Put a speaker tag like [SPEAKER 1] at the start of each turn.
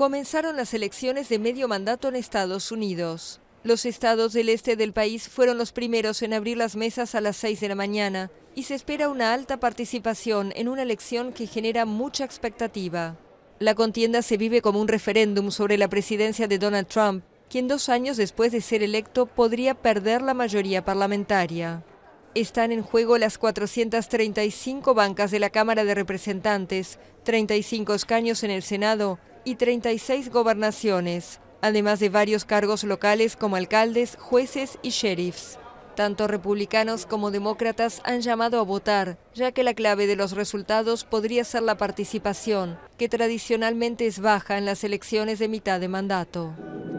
[SPEAKER 1] comenzaron las elecciones de medio mandato en Estados Unidos. Los estados del este del país fueron los primeros en abrir las mesas a las 6 de la mañana y se espera una alta participación en una elección que genera mucha expectativa. La contienda se vive como un referéndum sobre la presidencia de Donald Trump, quien dos años después de ser electo podría perder la mayoría parlamentaria. Están en juego las 435 bancas de la Cámara de Representantes, 35 escaños en el Senado y 36 gobernaciones, además de varios cargos locales como alcaldes, jueces y sheriffs. Tanto republicanos como demócratas han llamado a votar, ya que la clave de los resultados podría ser la participación, que tradicionalmente es baja en las elecciones de mitad de mandato.